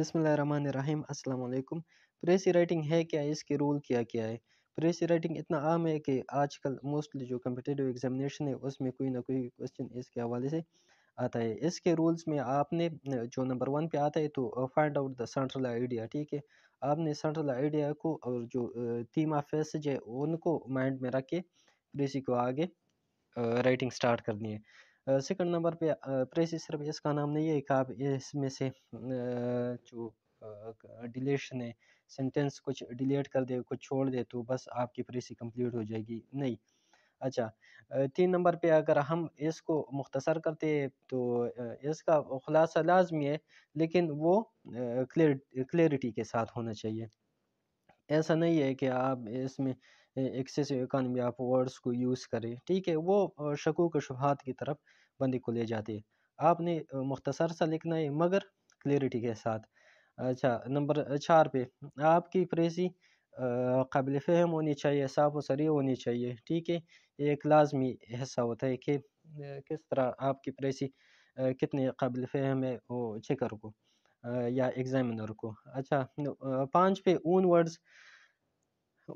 अस्सलाम वालेकुम प्रेसी राइटिंग है क्या इसके रोल क्या क्या है प्रेसी राइटिंग इतना आम है कि आजकल मोस्टली जो कम्पिटेटिव एग्जामिनेशन है उसमें कोई ना कोई क्वेश्चन इसके हवाले से आता है इसके रूल्स में आपने जो नंबर वन पे आता है तो find out the central idea ठीक है आपने सेंट्रल आइडिया को और जो थीम ऑफ मैसेज है उनको माइंड में रख के प्रेसी को आगे राइटिंग स्टार्ट करनी है सेकंड नंबर पे प्रेस सिर्फ इसका नाम नहीं है कि आप इसमें से जो डिलेशन है सेंटेंस कुछ डिलीट कर दे कुछ छोड़ दे तो बस आपकी प्रेसी कंप्लीट हो जाएगी नहीं अच्छा तीन नंबर पे अगर हम इसको मुख्तसर करते हैं तो इसका खुलासा लाजमी है लेकिन वो क्लियर क्लियरिटी के साथ होना चाहिए ऐसा नहीं है कि आप इसमें एक्सेस इकानमी ऑफ वर्ड्स को यूज़ करें ठीक है वो शकूक शुभात की तरफ बंदी को ले जाती है आपने मुख्तसर सा लिखना है मगर क्लियरिटी के साथ अच्छा नंबर चार पे आपकी फ्रेसी काबिल फहम होनी चाहिए साफ व सरी होनी चाहिए ठीक है एक लाजमी हिस्सा होता है कि किस तरह आपकी फ्रेसी कितने काबिल फहम है वो चेकर को या एग्ज़ामिनर को अच्छा पाँच पे ऊन वर्ड्स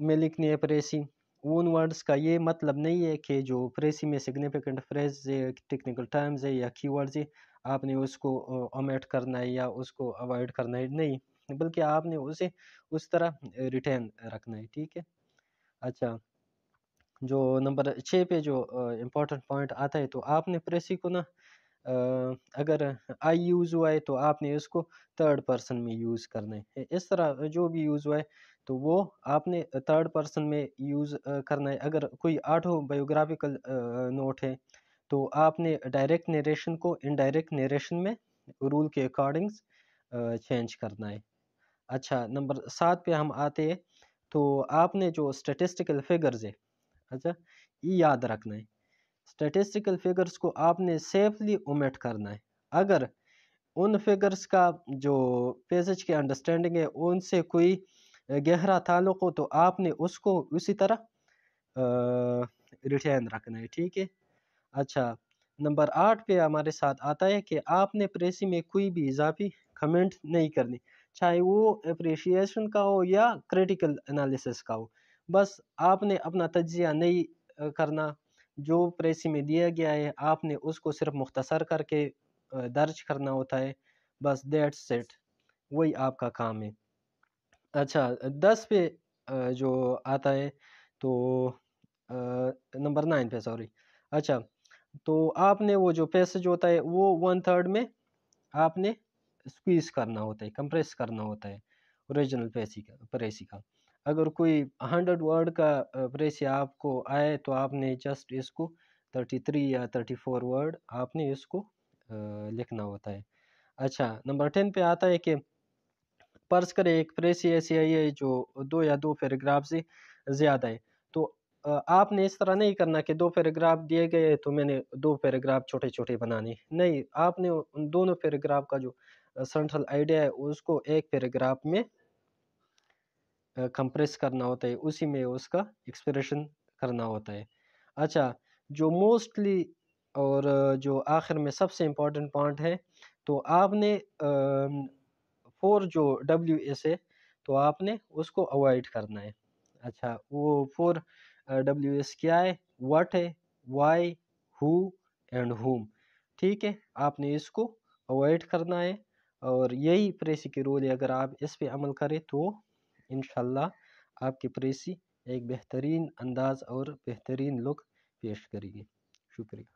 में लिखनी है फ्रेसी उन वर्ड्स का ये मतलब नहीं है कि जो फ्रेसी में सिग्निफिकेंट फ्रेज है टेक्निकल टर्म्स है या की वर्ड्स है आपने उसको अमेट करना है या उसको अवॉइड करना है नहीं बल्कि आपने उसे उस तरह रिटेन रखना है ठीक है अच्छा जो नंबर छः पे जो इम्पोर्टेंट पॉइंट आता है तो आपने प्रेसी को ना अगर आई यूज़ हुआ है तो आपने इसको थर्ड पर्सन में यूज़ करना है इस तरह जो भी यूज़ हुआ है तो वो आपने थर्ड पर्सन में यूज़ करना है अगर कोई आठो बायोग्राफिकल नोट है तो आपने डायरेक्ट नरेशन को इनडायरेक्ट नरेशन में रूल के अकॉर्डिंग्स चेंज करना है अच्छा नंबर सात पे हम आते हैं तो आपने जो स्टेटिस्टिकल फिगर्स है अच्छा ये याद रखना है स्टैटिस्टिकल फिगर्स को आपने सेफली ओमेट करना है अगर उन फिगर्स का जो पेजज की अंडरस्टैंडिंग है उनसे कोई गहरा ताल्लुक हो तो आपने उसको उसी तरह रिटेन रखना है ठीक है अच्छा नंबर आठ पे हमारे साथ आता है कि आपने प्रेसी में कोई भी इजाफी कमेंट नहीं करनी चाहे वो अप्रिशिएशन का हो या क्रिटिकल एनालिसिस का हो बस आपने अपना तजिया नहीं करना जो प्रेसी में दिया गया है आपने उसको सिर्फ मुख्तसर करके दर्ज करना होता है बस डेट सेट वही आपका काम है अच्छा दस पे जो आता है तो नंबर नाइन पे सॉरी अच्छा तो आपने वो जो पैसेज होता है वो वन थर्ड में आपने स्क्वीज़ करना होता है कंप्रेस करना होता है ओरिजिनल पैसी का प्रेसी का अगर कोई हंड्रेड वर्ड का प्रेशय आपको आए तो आपने जस्ट इसको थर्टी थ्री या थर्टी फोर वर्ड आपने इसको लिखना होता है अच्छा नंबर टेन पे आता है कि पर्स करें एक प्रेसी ऐसी आई है जो दो या दो पैराग्राफ से ज़्यादा है तो आपने इस तरह नहीं करना कि दो पैराग्राफ दिए गए तो मैंने दो पैराग्राफ छोटे छोटे बनाने नहीं आपने उन दोनों पैराग्राफ का जो सेंट्रल आइडिया है उसको एक पैराग्राफ में कंप्रेस करना होता है उसी में उसका एक्सप्रेशन करना होता है अच्छा जो मोस्टली और जो आखिर में सबसे इम्पोर्टेंट पॉइंट है तो आपने फोर जो डब्ल्यू एस है तो आपने उसको अवॉइड करना है अच्छा वो फोर डब्ल्यू एस क्या है व्हाट है वाई हु एंड होम ठीक है आपने इसको अवॉइड करना है और यही प्रेसी के रोल है अगर आप इस पे अमल करें तो इन आपकी प्रेसी एक बेहतरीन अंदाज और बेहतरीन लुक पेश करेगी शुक्रिया